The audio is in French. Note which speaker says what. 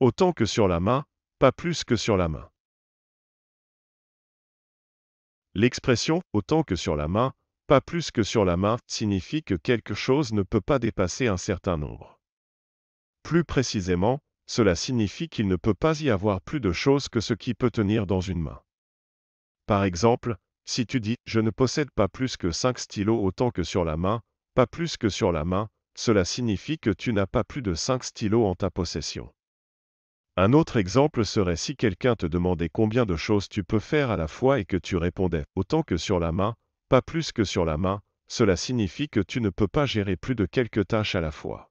Speaker 1: autant que sur la main, pas plus que sur la main.
Speaker 2: L'expression autant que sur la main, pas plus que sur la main signifie que quelque chose ne peut pas dépasser un certain nombre. Plus précisément, cela signifie qu'il ne peut pas y avoir plus de choses que ce qui peut tenir dans une main. Par exemple, si tu dis ⁇ Je ne possède pas plus que 5 stylos autant que sur la main, pas plus que sur la main ⁇ cela signifie que tu n'as pas plus de cinq stylos en ta possession. Un autre exemple serait si quelqu'un te demandait combien de choses tu peux faire à la fois et que tu répondais autant que sur la main, pas plus que sur la main, cela signifie que tu ne peux pas gérer plus de quelques tâches à la fois.